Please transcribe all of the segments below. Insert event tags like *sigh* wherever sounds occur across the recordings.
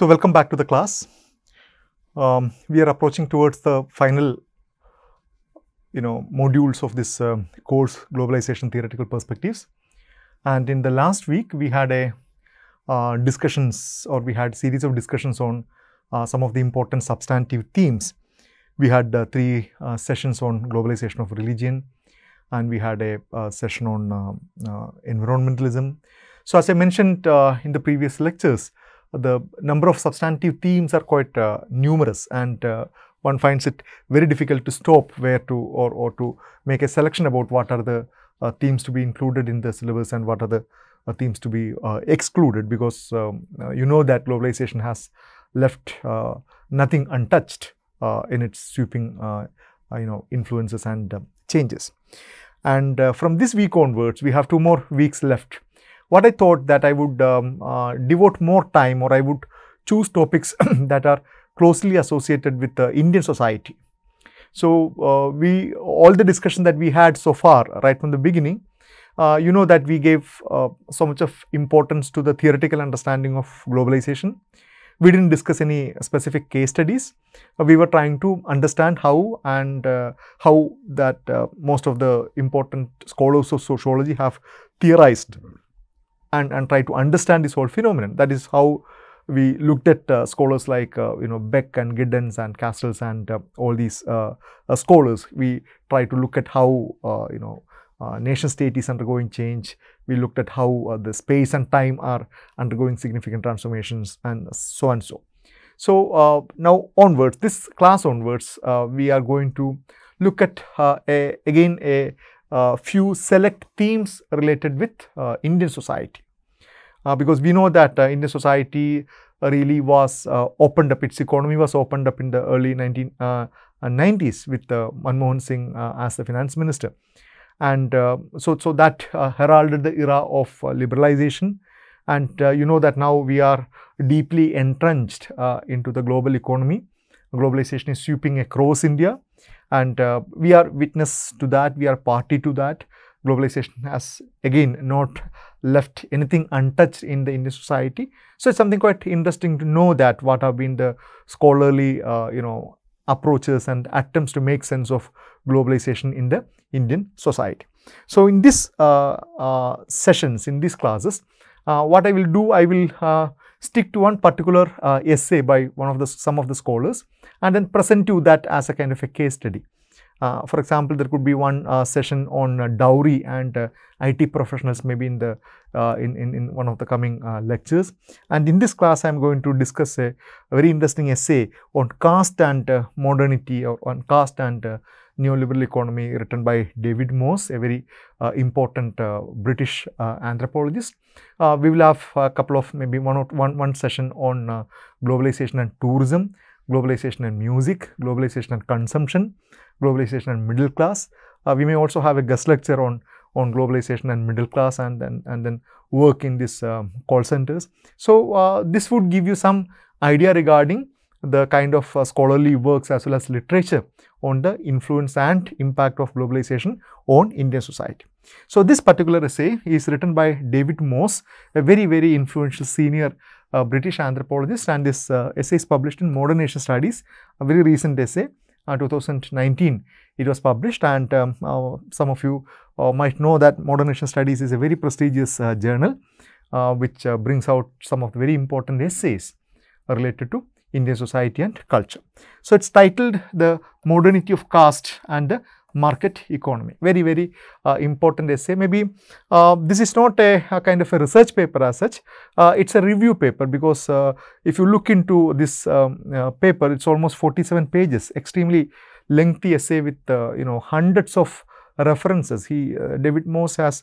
So welcome back to the class. Um, we are approaching towards the final, you know, modules of this uh, course, Globalization Theoretical Perspectives. And in the last week, we had a uh, discussions or we had series of discussions on uh, some of the important substantive themes. We had uh, three uh, sessions on globalization of religion, and we had a, a uh, session on um, environmentalism. So as I mentioned in the previous lectures, the number of substantive themes are quite uh, numerous and uh, one finds it very difficult to stop where to or, or to make a selection about what are the uh, themes to be included in the syllabus and what are the uh, themes to be uh, excluded because um, uh, you know that globalization has left nothing untouched in its sweeping you know influences and um, changes and from this week onwards we have two more weeks left what I thought that I would um, uh, devote more time or I would choose topics *clears throat* that are closely associated with uh, Indian society. So, uh, we all the discussion that we had so far right from the beginning, uh, you know that we gave uh, so much of importance to the theoretical understanding of globalization. We didn't discuss any specific case studies. Uh, we were trying to understand how and how that most of the important scholars of sociology have theorized and, and try to understand this whole phenomenon. That is how we looked at uh, scholars like uh, you know Beck and Giddens and Castles and uh, all these uh, uh, scholars. We try to look at how uh, you know nation state is undergoing change. We looked at how the space and time are undergoing significant transformations and so and so. So now onwards, this class onwards, we are going to look at a, again a uh, few select themes related with uh, Indian society. Uh, because we know that uh, Indian society really was uh, opened up, its economy was opened up in the early 1990s uh, with Manmohan Singh as the finance minister. And so, so that heralded the era of liberalization. And you know that now we are deeply entrenched into the global economy. Globalization is sweeping across India and uh, we are witness to that we are party to that globalization has again not left anything untouched in the Indian society. So it's something quite interesting to know that what have been the scholarly, uh, you know, approaches and attempts to make sense of globalization in the Indian society. So in these uh, uh, sessions, in these classes, uh, what I will do, I will uh, stick to one particular uh, essay by one of the some of the scholars and then present you that as a kind of a case study. Uh, for example, there could be one uh, session on uh, dowry and uh, IT professionals maybe in the uh, in, in, in, one of the coming lectures. And in this class, I'm going to discuss a, a very interesting essay on caste and modernity or on caste and neoliberal economy written by David Morse, a very uh, important uh, British uh, anthropologist. Uh, we will have a couple of maybe one, or one, one session on uh, globalization and tourism, globalization and music, globalization and consumption, globalization and middle class. we may also have a guest lecture on on globalization and middle class and then and, and then work in this um, call centers. So uh, this would give you some idea regarding the kind of uh, scholarly works as well as literature on the influence and impact of globalization on Indian society. So this particular essay is written by David Morse, a very, very influential senior uh, British anthropologist and this uh, essay is published in Modern Asian Studies, a very recent essay, uh, 2019 it was published and um, uh, some of you uh, might know that Modern Asian Studies is a very prestigious journal which brings out some of the very important essays related to Indian society and culture. So it's titled The Modernity of Caste and the Market Economy. Very, very uh, important essay. Maybe uh, this is not a, a, kind of a research paper as such. Uh, it's a review paper because uh, if you look into this um, uh, paper, it's almost 47 pages, extremely lengthy essay with, uh, you know, hundreds of references. He, David Morse has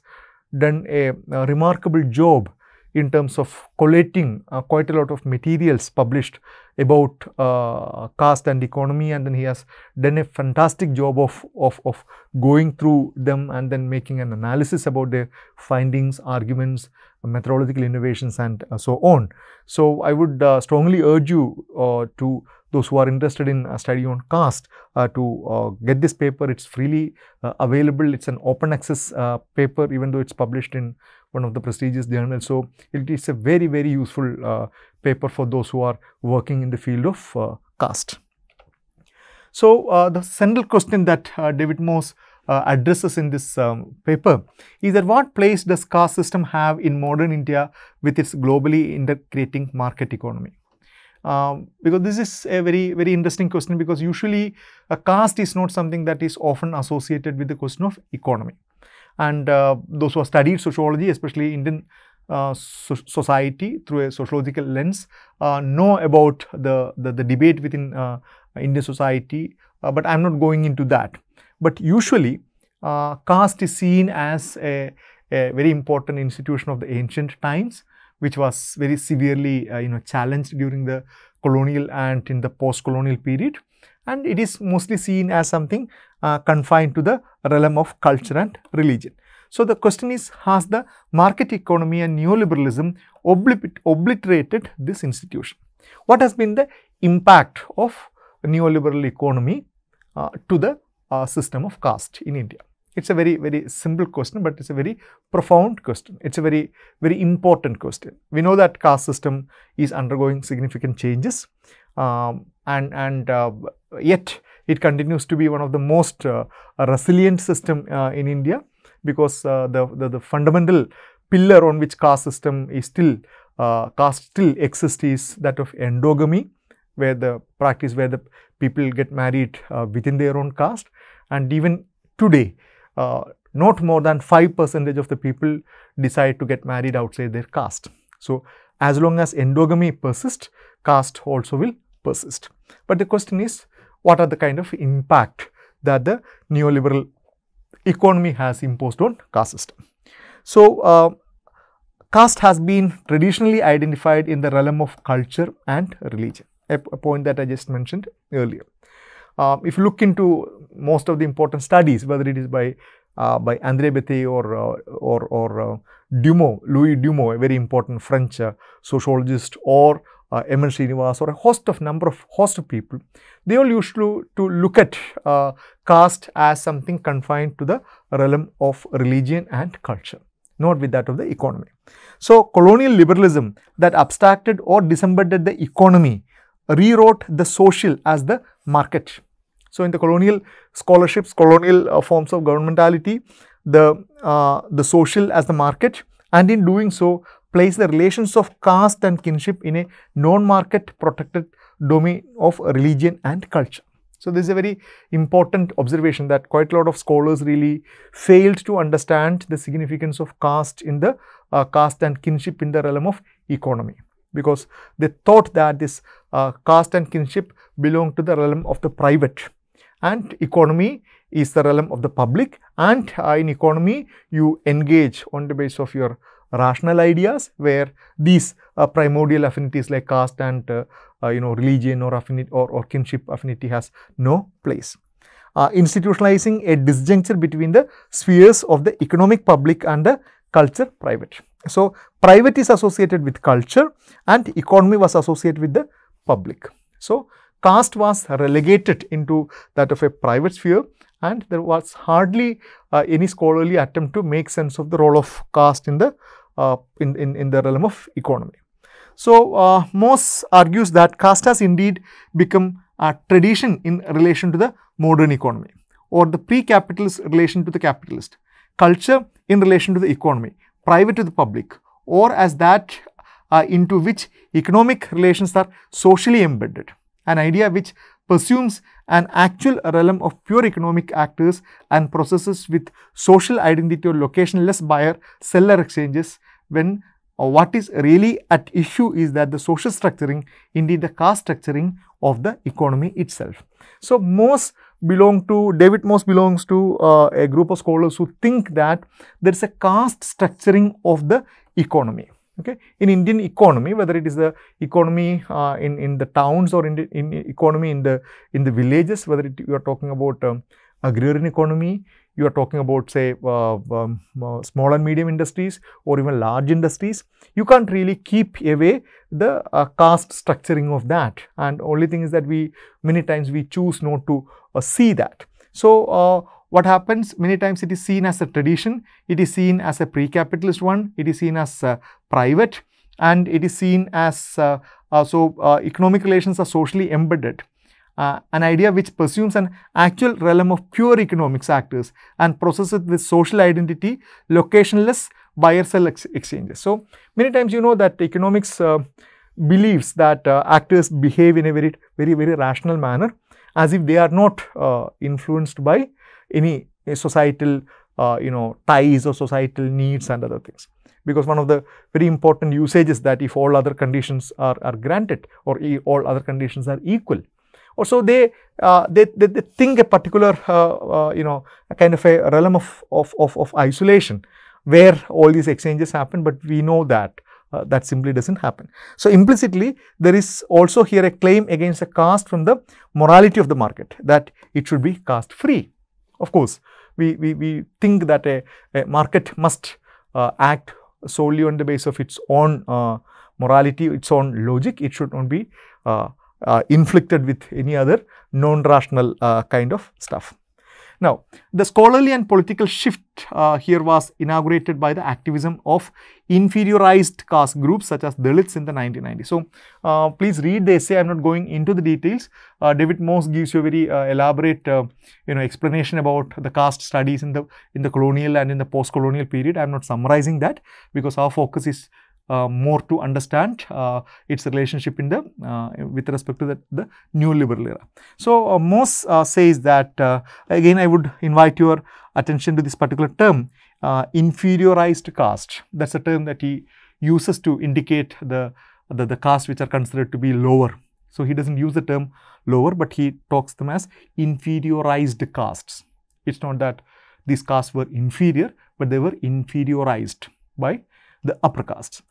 done a, a remarkable job in terms of collating uh, quite a lot of materials published about uh, caste and economy and then he has done a fantastic job of, of, of going through them and then making an analysis about their findings, arguments, methodological innovations and uh, so on. So, I would uh, strongly urge you uh, to those who are interested in studying study on caste uh, to uh, get this paper. It's freely available. It's an open access paper, even though it's published in one of the prestigious journals. So it is a very, very useful uh, paper for those who are working in the field of uh, caste. So uh, the central question that uh, David Morse uh, addresses in this um, paper is that what place does caste system have in modern India with its globally integrating market economy? Um, because this is a very very interesting question because usually a uh, caste is not something that is often associated with the question of economy and uh, those who have studied sociology, especially Indian uh, so society through a sociological lens, uh, know about the, the, the debate within uh, Indian society, uh, but I'm not going into that. But usually, uh, caste is seen as a, a, very important institution of the ancient times, which was very severely you know, challenged during the colonial and in the post-colonial period and it is mostly seen as something uh, confined to the realm of culture and religion. So, the question is has the market economy and neoliberalism obliterated this institution? What has been the impact of neoliberal economy uh, to the uh, system of caste in India? It's a very, very simple question, but it's a very profound question. It's a very, very important question. We know that caste system is undergoing significant changes. Um, and, and uh, yet it continues to be one of the most uh, resilient system uh, in India because the, the, the, fundamental pillar on which caste system is still caste still exists is that of endogamy where the practice where the people get married uh, within their own caste and even today uh, not more than 5 percentage of the people decide to get married outside their caste. So, as long as endogamy persists, caste also will persist. But the question is, what are the kind of impact that the neoliberal economy has imposed on caste system? So, uh, caste has been traditionally identified in the realm of culture and religion, a, a point that I just mentioned earlier. Uh, if you look into most of the important studies, whether it is by uh, by André Bethé uh, or or or uh, Dumont, Louis Dumont, a very important French uh, sociologist, or uh, M. N. Srinivas or a host of number of host of people, they all used to, to look at uh, caste as something confined to the realm of religion and culture, not with that of the economy. So, colonial liberalism that abstracted or disembedded the economy rewrote the social as the market. So, in the colonial scholarships, colonial uh, forms of governmentality, the, uh, the social as the market and in doing so place the relations of caste and kinship in a non-market protected domain of religion and culture. So this is a very important observation that quite a lot of scholars really failed to understand the significance of caste in the uh, caste and kinship in the realm of economy because they thought that this uh, caste and kinship belong to the realm of the private and economy is the realm of the public and uh, in economy you engage on the basis of your rational ideas where these uh, primordial affinities like caste and uh, uh, you know religion or affinity or, or kinship affinity has no place. Uh, institutionalizing a disjuncture between the spheres of the economic public and the culture private. So, private is associated with culture and economy was associated with the public. So, caste was relegated into that of a private sphere and there was hardly uh, any scholarly attempt to make sense of the role of caste in the, uh, in, in, in, the realm of economy. So, uh, Moss argues that caste has indeed become a tradition in relation to the modern economy or the pre-capitalist relation to the capitalist, culture in relation to the economy, private to the public or as that uh, into which economic relations are socially embedded, an idea which Pursues an actual realm of pure economic actors and processes with social identity or locationless buyer seller exchanges when what is really at issue is that the social structuring, indeed the caste structuring of the economy itself. So, Morse belong to, David Moss belongs to uh, a group of scholars who think that there is a caste structuring of the economy okay in indian economy whether it is the economy uh, in in the towns or in the in economy in the in the villages whether it, you are talking about um, agrarian economy you are talking about say uh, um, uh, small and medium industries or even large industries you can't really keep away the uh, caste structuring of that and only thing is that we many times we choose not to uh, see that so uh, what happens many times it is seen as a tradition, it is seen as a pre-capitalist one, it is seen as uh, private and it is seen as uh, uh, so uh, economic relations are socially embedded. Uh, an idea which pursues an actual realm of pure economics actors and processes with social identity, locationless buyer-sell ex exchanges. So, many times you know that economics uh, believes that actors behave in a very, very, very rational manner as if they are not influenced by any societal uh, you know ties or societal needs and other things because one of the very important usages that if all other conditions are, are granted or e all other conditions are equal or so they, uh, they, they, they, think a particular uh, uh you know kind of a realm of, of, of, of, isolation where all these exchanges happen but we know that uh, that simply doesn't happen. So, implicitly there is also here a claim against a caste from the morality of the market that it should be caste free of course, we, we, we think that a, a market must uh, act solely on the basis of its own uh, morality, its own logic. It should not be uh, uh, inflicted with any other non-rational uh, kind of stuff. Now, the scholarly and political shift uh, here was inaugurated by the activism of inferiorized caste groups such as Dalits in the 1990s. So, uh, please read the essay. I'm not going into the details. Uh, David Morse gives you a very uh, elaborate, uh, you know, explanation about the caste studies in the in the colonial and in the post-colonial period. I'm not summarizing that because our focus is uh, more to understand uh, its relationship in the uh, with respect to the, the new liberal era. So Moss says that again I would invite your attention to this particular term inferiorized caste. That's a term that he uses to indicate the, the, the castes which are considered to be lower. So he doesn't use the term lower, but he talks them as inferiorized castes. It's not that these castes were inferior, but they were inferiorized by the upper castes.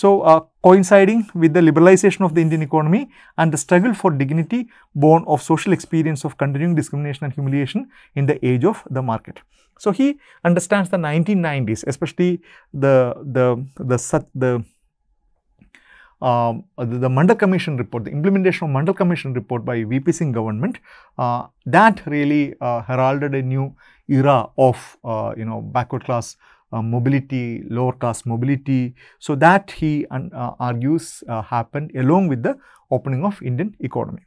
So, uh, coinciding with the liberalization of the Indian economy and the struggle for dignity born of social experience of continuing discrimination and humiliation in the age of the market. So, he understands the 1990s, especially the, the, the, the um, uh, the, Mandal Commission report, the implementation of Mandal Commission report by VP Singh government, uh, that really uh, heralded a new era of, uh, you know, backward class uh, mobility, lower caste mobility. So that he uh, argues uh, happened along with the opening of Indian economy.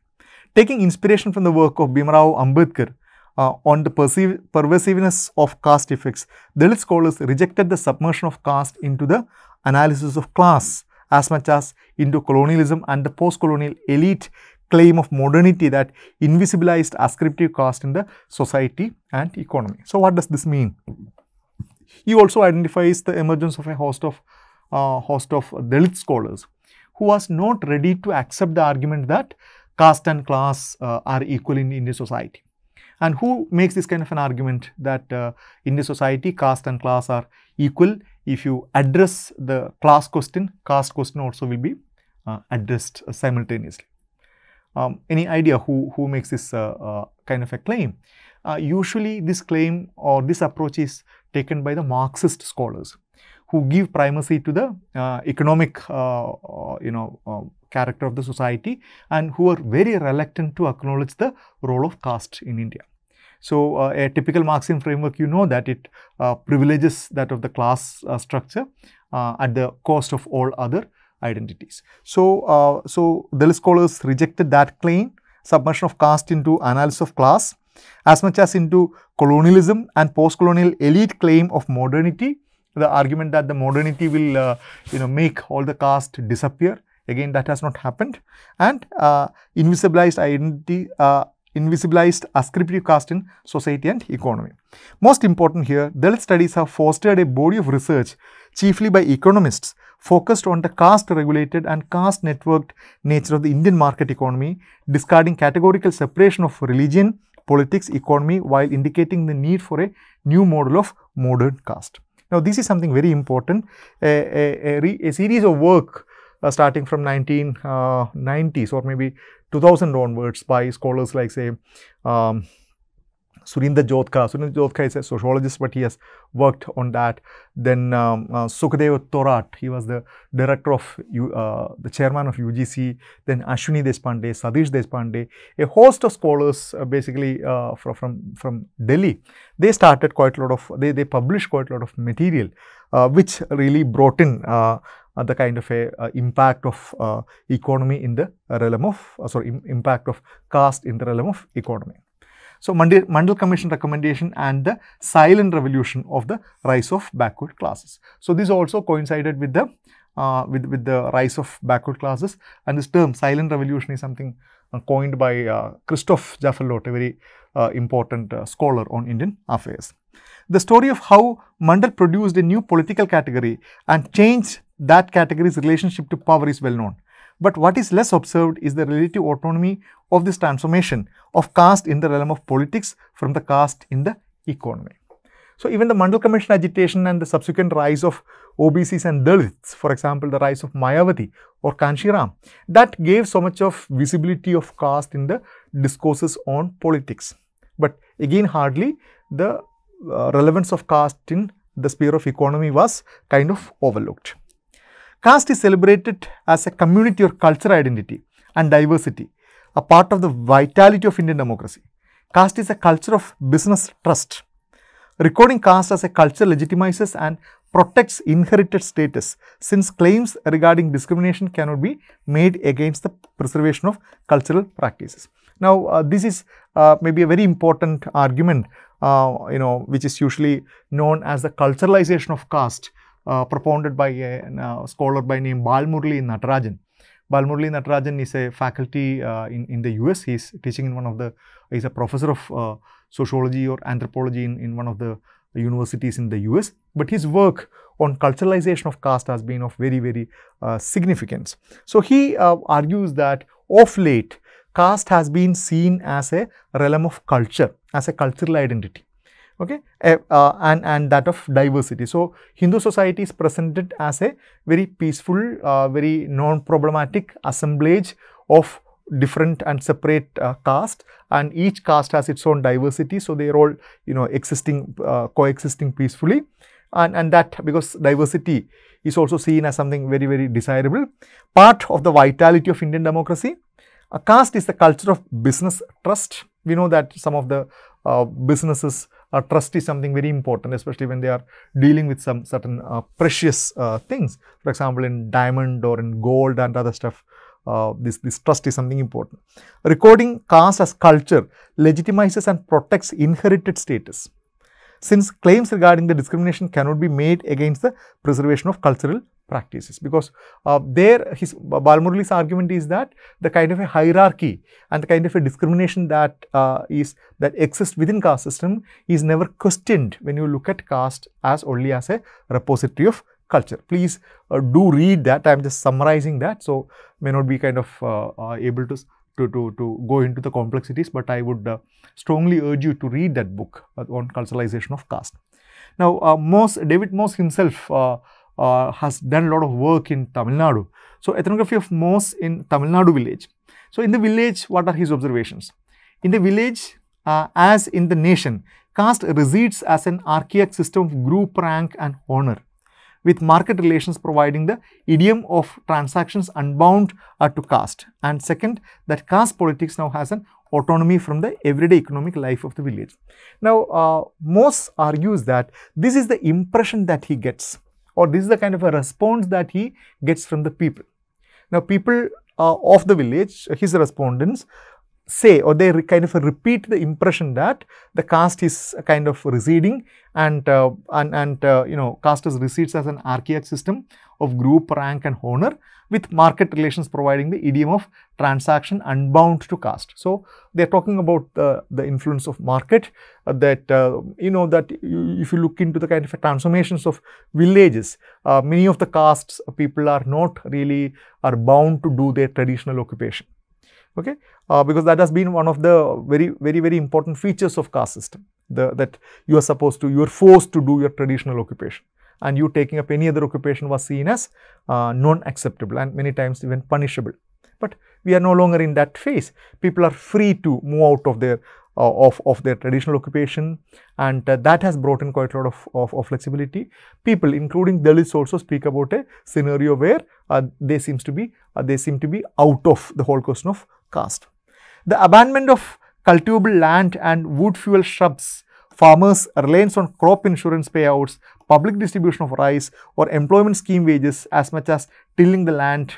Taking inspiration from the work of Bhimarao Ambedkar, uh, on the pervasiveness of caste effects, Dalit scholars rejected the submersion of caste into the analysis of class as much as into colonialism and the post-colonial elite claim of modernity that invisibilized ascriptive caste in the society and economy. So, what does this mean? He also identifies the emergence of a host of uh, host of Dalit scholars who was not ready to accept the argument that caste and class uh, are equal in Indian society. And who makes this kind of an argument that uh, Indian society caste and class are equal? If you address the class question, caste question also will be uh, addressed simultaneously. Um, any idea who, who makes this uh, uh, kind of a claim? Uh, usually this claim or this approach is taken by the Marxist scholars who give primacy to the uh, economic, uh, uh you know, uh, character of the society and who are very reluctant to acknowledge the role of caste in India. So, a typical Marxian framework, you know that it privileges that of the class structure at the cost of all other identities. So, so Dalit scholars rejected that claim submersion of caste into analysis of class as much as into colonialism and post-colonial elite claim of modernity, the argument that the modernity will, uh, you know, make all the caste disappear. Again, that has not happened. And uh, invisibilized identity, uh, invisibilized ascriptive caste in society and economy. Most important here, Dalit studies have fostered a body of research, chiefly by economists, focused on the caste-regulated and caste-networked nature of the Indian market economy, discarding categorical separation of religion, politics, economy while indicating the need for a new model of modern caste. Now, this is something very important. A, a, a, a series of work uh, starting from 1990s uh, or maybe 2000 onwards by scholars like say um, Surinder Jodhka. Surinder Jodhka is a sociologist, but he has worked on that. Then um, uh, Sukadeva Thorat, he was the director of, U, uh, the chairman of UGC. Then Ashwini Deshpande, Sadish Deshpande, a host of scholars uh, basically uh, from, from, from Delhi. They started quite a lot of, they, they published quite a lot of material, uh, which really brought in uh, the kind of a uh, impact of uh, economy in the realm of uh, sorry Im impact of caste in the realm of economy so Mandal Commission recommendation and the silent revolution of the rise of backward classes. So this also coincided with the uh, with, with the rise of backward classes and this term silent revolution is something uh, coined by uh, Christoph Jaffalot, a very uh, important uh, scholar on Indian affairs. The story of how Mandal produced a new political category and changed that category's relationship to power is well known. But what is less observed is the relative autonomy of this transformation of caste in the realm of politics from the caste in the economy. So even the Mandal Commission agitation and the subsequent rise of OBCs and Dalits, for example, the rise of Mayawati or Kanshiram, that gave so much of visibility of caste in the discourses on politics. But again, hardly the uh, relevance of caste in the sphere of economy was kind of overlooked. Caste is celebrated as a community or cultural identity and diversity, a part of the vitality of Indian democracy. Caste is a culture of business trust. Recording caste as a culture legitimizes and protects inherited status since claims regarding discrimination cannot be made against the preservation of cultural practices. Now, uh, this is uh, maybe a very important argument, uh, you know, which is usually known as the culturalization of caste propounded by a scholar by name Balmurli Natarajan. Balmurli Natarajan is a faculty in, in the US. He's teaching in one of the, he's a professor of sociology or anthropology in, in one of the universities in the US. But his work on culturalization of caste has been of very, very uh, significance. So he uh, argues that of late, caste has been seen as a realm of culture, as a cultural identity okay, eh, uh, and, and that of diversity. So, Hindu society is presented as a very peaceful, uh, very non-problematic assemblage of different and separate uh, caste and each caste has its own diversity. So, they are all, you know, existing, uh, coexisting peacefully and, and that because diversity is also seen as something very, very desirable. Part of the vitality of Indian democracy, a caste is the culture of business trust. We know that some of the uh, businesses a trust is something very important, especially when they are dealing with some certain uh, precious uh, things. For example, in diamond or in gold and other stuff, uh, this, this trust is something important. Recording caste as culture legitimizes and protects inherited status. Since claims regarding the discrimination cannot be made against the preservation of cultural practices because uh, there his Balmurali's argument is that the kind of a hierarchy and the kind of a discrimination that uh, is, that exists within caste system is never questioned when you look at caste as only as a repository of culture. Please uh, do read that. I am just summarizing that. So, may not be kind of uh, uh, able to, to, to, to go into the complexities, but I would uh, strongly urge you to read that book on culturalization of caste. Now, Moss, David Moss himself uh, has done a lot of work in Tamil Nadu. So, ethnography of Moss in Tamil Nadu village. So, in the village, what are his observations? In the village, uh, as in the nation, caste resides as an archaic system of group rank and honor, with market relations providing the idiom of transactions unbound uh, to caste. And second, that caste politics now has an autonomy from the everyday economic life of the village. Now, uh, Moss argues that this is the impression that he gets or this is the kind of a response that he gets from the people. Now, people uh, of the village, his respondents, say or they kind of repeat the impression that the caste is kind of receding and uh, and, and uh, you know caste is recedes as an archaic system of group rank and honor with market relations providing the idiom of transaction unbound to caste so they're talking about uh, the influence of market uh, that uh, you know that you, if you look into the kind of transformations of villages uh, many of the castes people are not really are bound to do their traditional occupation okay, uh, because that has been one of the very, very, very important features of caste system, the, that you are supposed to, you are forced to do your traditional occupation and you taking up any other occupation was seen as uh, non-acceptable and many times even punishable. But we are no longer in that phase. People are free to move out of their uh, of, of their traditional occupation and uh, that has brought in quite a lot of, of, of, flexibility. People including Dalits also speak about a scenario where uh, they seems to be uh, they seem to be out of the whole question of cast. The abandonment of cultivable land and wood fuel shrubs, farmers' reliance on crop insurance payouts, public distribution of rice or employment scheme wages as much as tilling the land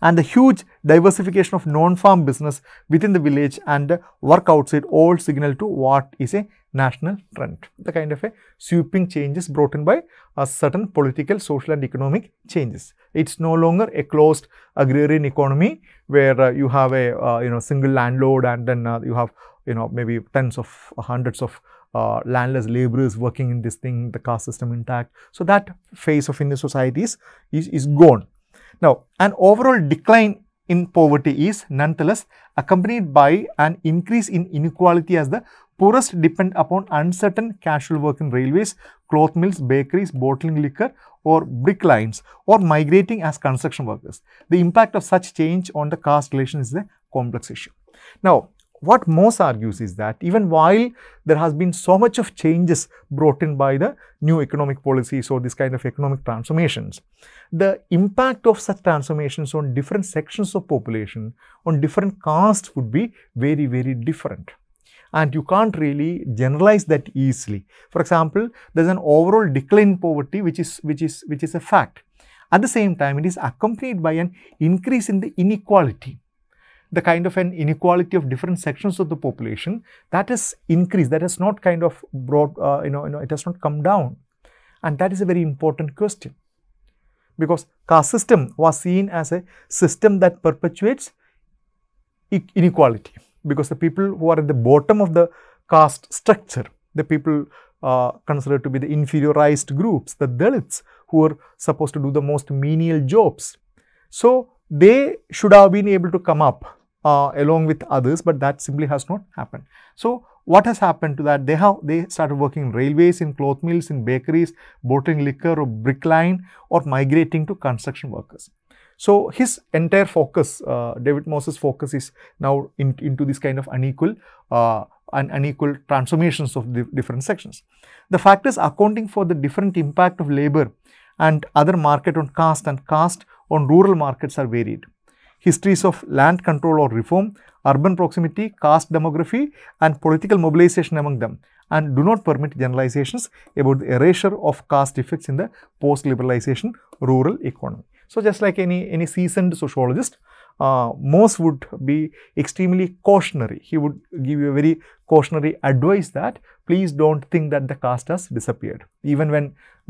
and the huge diversification of non-farm business within the village and work outside all signal to what is a national trend. The kind of a sweeping changes brought in by a certain political, social and economic changes. It's no longer a closed agrarian economy where uh, you have a uh, you know single landlord and then uh, you have you know maybe tens of uh, hundreds of uh, landless laborers working in this thing, the caste system intact. So that phase of Indian society is, is, is gone. Now, an overall decline in poverty is nonetheless accompanied by an increase in inequality as the poorest depend upon uncertain casual work in railways, cloth mills, bakeries, bottling liquor or brick lines or migrating as construction workers. The impact of such change on the caste relation is a complex issue. Now, what Moss argues is that even while there has been so much of changes brought in by the new economic policies or this kind of economic transformations, the impact of such transformations on different sections of population, on different castes would be very, very different. And you can't really generalize that easily. For example, there's an overall decline in poverty, which is, which is, which is a fact. At the same time, it is accompanied by an increase in the inequality the kind of an inequality of different sections of the population that has increased that has not kind of brought uh, you know you know it has not come down and that is a very important question because caste system was seen as a system that perpetuates inequality because the people who are at the bottom of the caste structure the people uh, considered to be the inferiorized groups the dalits who are supposed to do the most menial jobs so they should have been able to come up uh, along with others, but that simply has not happened. So what has happened to that? They have they started working in railways, in cloth mills, in bakeries, bottling liquor or line, or migrating to construction workers. So his entire focus, uh, David Moses' focus is now in, into this kind of unequal uh, and unequal transformations of the different sections. The factors accounting for the different impact of labor and other market on caste and caste on rural markets are varied. Histories of land control or reform, urban proximity, caste demography and political mobilization among them and do not permit generalizations about the erasure of caste effects in the post-liberalization rural economy. So, just like any, any seasoned sociologist, uh, would be extremely cautionary. He would give you a very cautionary advice that please don't think that the caste has disappeared. Even when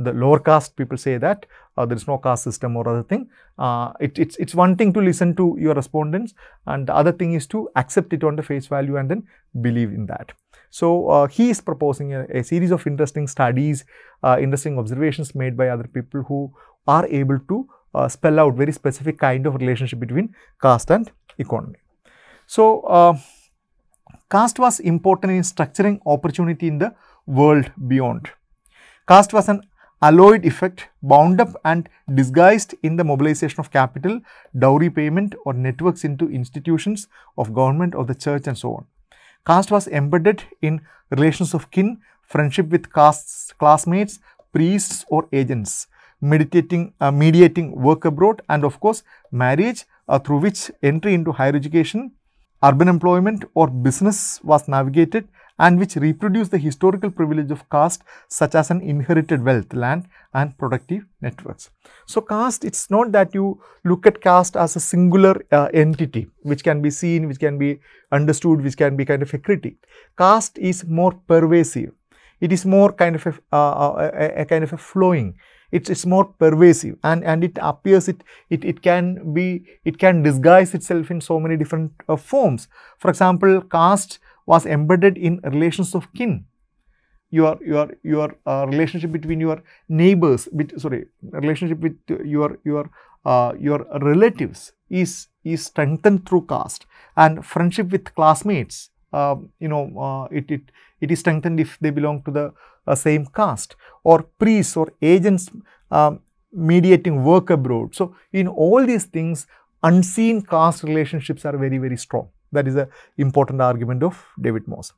the lower caste people say that uh, there is no caste system or other thing, uh, it, it's, it's one thing to listen to your respondents and the other thing is to accept it on the face value and then believe in that. So uh, he is proposing a, a, series of interesting studies, uh, interesting observations made by other people who are able to uh, spell out very specific kind of relationship between caste and economy. So uh, Caste was important in structuring opportunity in the world beyond. Caste was an alloyed effect bound up and disguised in the mobilization of capital, dowry payment or networks into institutions of government or the church and so on. Caste was embedded in relations of kin, friendship with castes, classmates, priests or agents, meditating, uh, mediating work abroad and of course marriage uh, through which entry into higher education Urban employment or business was navigated and which reproduced the historical privilege of caste such as an inherited wealth, land and productive networks. So caste, it's not that you look at caste as a singular uh, entity which can be seen, which can be understood, which can be kind of a critic. Caste is more pervasive. It is more kind of a, uh, uh a, a kind of a flowing it's it's more pervasive and and it appears it it it can be it can disguise itself in so many different uh, forms for example caste was embedded in relations of kin your your your uh, relationship between your neighbors with sorry relationship with your your uh, your relatives is is strengthened through caste and friendship with classmates um, you know uh, it it it is strengthened if they belong to the same caste or priests or agents um, mediating work abroad. So, in all these things, unseen caste relationships are very, very strong. That is an important argument of David Moss.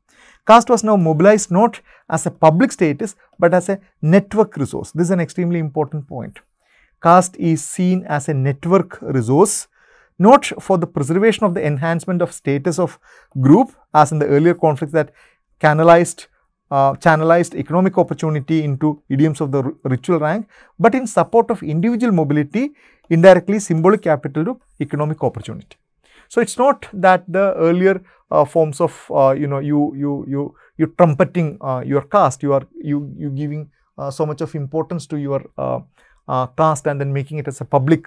Caste was now mobilized not as a public status but as a network resource. This is an extremely important point. Caste is seen as a network resource not for the preservation of the enhancement of status of group as in the earlier conflicts that canalized uh, channelized economic opportunity into idioms of the ritual rank, but in support of individual mobility, indirectly symbolic capital to economic opportunity. So it's not that the earlier uh, forms of uh, you know you you you you trumpeting uh, your caste, you are you you giving uh, so much of importance to your uh, caste and then making it as a public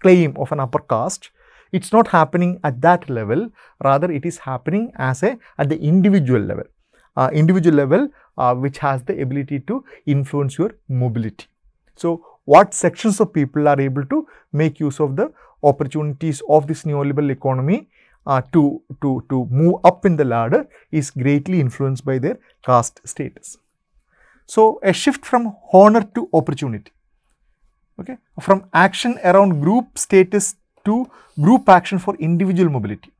claim of an upper caste. It's not happening at that level, rather it is happening as a at the individual level uh, individual level uh, which has the ability to influence your mobility. So, what sections of people are able to make use of the opportunities of this neoliberal economy uh, to, to, to move up in the ladder is greatly influenced by their caste status. So, a shift from honor to opportunity, okay, from action around group status to group action for individual mobility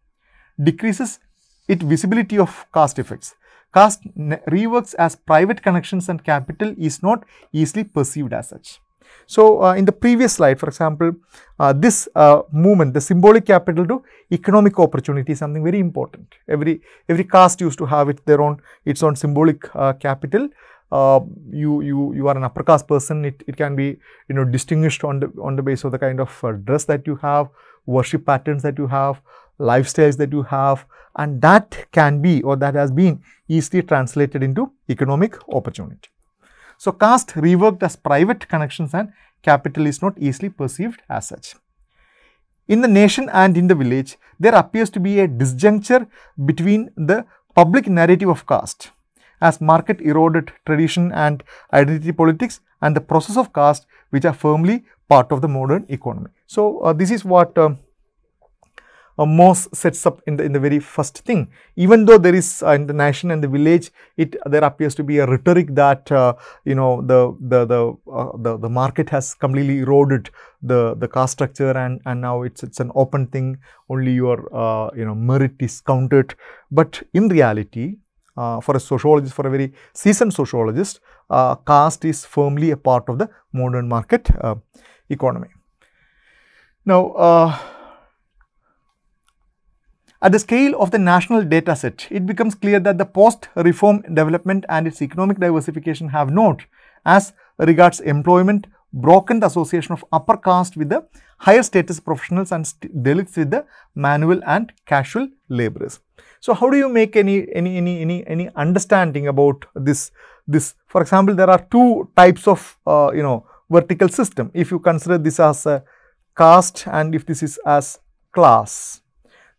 decreases its visibility of caste effects Cast reworks as private connections and capital is not easily perceived as such. So, uh, in the previous slide, for example, uh, this uh, movement, the symbolic capital to economic opportunity is something very important. Every, every caste used to have it, their own, its own symbolic uh, capital. Uh, you you you are an upper caste person it, it can be you know distinguished on the on the basis of the kind of uh, dress that you have worship patterns that you have lifestyles that you have and that can be or that has been easily translated into economic opportunity so caste reworked as private connections and capital is not easily perceived as such in the nation and in the village there appears to be a disjuncture between the public narrative of caste as market eroded tradition and identity politics and the process of caste which are firmly part of the modern economy. So, uh, this is what um, uh, Moss sets up in the, in the very first thing. Even though there is uh, in the nation and the village, it there appears to be a rhetoric that uh, you know the the the, uh, the the market has completely eroded the the caste structure and and now it's it's an open thing. Only your uh, you know merit is counted. But in reality, uh, for a sociologist, for a very seasoned sociologist, uh, caste is firmly a part of the modern market uh, economy. Now, uh, at the scale of the national data set, it becomes clear that the post-reform development and its economic diversification have not, as regards employment, broken the association of upper caste with the higher status professionals and Dalits with the manual and casual laborers. So how do you make any, any, any, any, any understanding about this, this? For example, there are two types of, uh, you know, vertical system. If you consider this as a caste and if this is as class,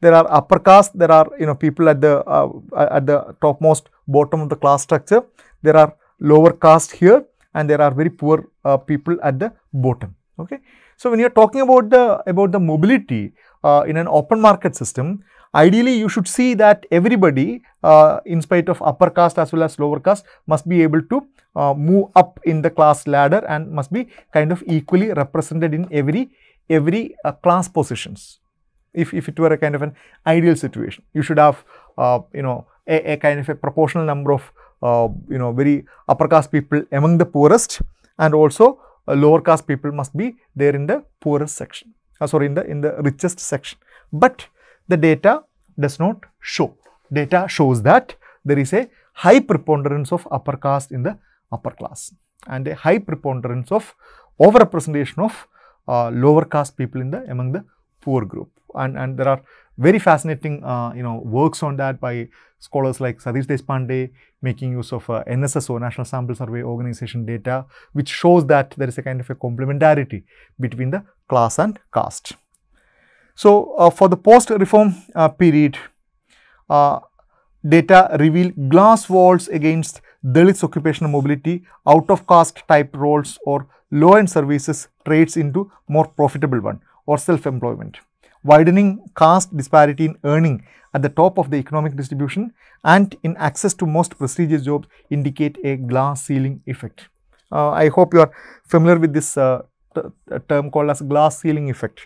there are upper caste, there are, you know, people at the, uh, at the topmost bottom of the class structure. There are lower caste here and there are very poor uh, people at the bottom, okay. So, when you are talking about the, about the mobility uh, in an open market system, Ideally, you should see that everybody, uh, in spite of upper caste as well as lower caste, must be able to uh, move up in the class ladder and must be kind of equally represented in every every uh, class positions. If, if it were a kind of an ideal situation, you should have, uh, you know, a, a, kind of a proportional number of, uh, you know, very upper caste people among the poorest and also uh, lower caste people must be there in the poorest section, sorry, in the, in the richest section. But the data does not show. Data shows that there is a high preponderance of upper caste in the upper class and a high preponderance of overrepresentation of uh, lower caste people in the among the poor group. And, and there are very fascinating uh, you know works on that by scholars like Sadish Deshpande making use of uh, National Sample Survey Organization data which shows that there is a kind of a complementarity between the class and caste. So, uh, for the post-reform uh, period, uh, data reveal glass walls against Dalits occupational mobility, out of caste type roles or low end services trades into more profitable one or self employment. Widening caste disparity in earning at the top of the economic distribution and in access to most prestigious jobs indicate a glass ceiling effect. Uh, I hope you are familiar with this uh, term called as glass ceiling effect.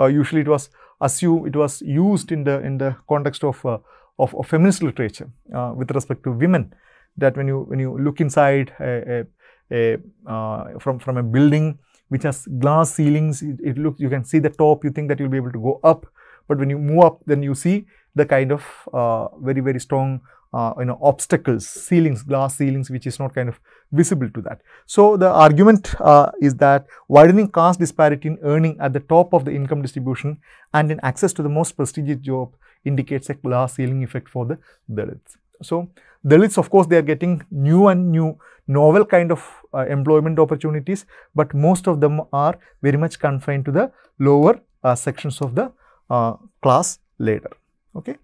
Uh, usually it was assumed, it was used in the, in the context of, uh, of, of, feminist literature uh, with respect to women. That when you, when you look inside a, a, a from, from a building which has glass ceilings, it, it looks, you can see the top, you think that you'll be able to go up. But when you move up, then you see the kind of uh, very, very strong uh, you know obstacles ceilings glass ceilings which is not kind of visible to that so the argument uh, is that widening caste disparity in earning at the top of the income distribution and in access to the most prestigious job indicates a glass ceiling effect for the dalits so dalits of course they are getting new and new novel kind of uh, employment opportunities but most of them are very much confined to the lower uh, sections of the uh, class later okay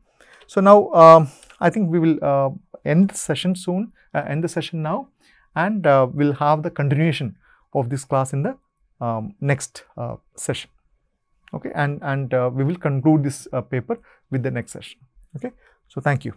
so now um, I think we will uh, end the session soon, uh, end the session now, and uh, we'll have the continuation of this class in the um, next uh, session. Okay, and, and uh, we will conclude this uh, paper with the next session. Okay, so thank you.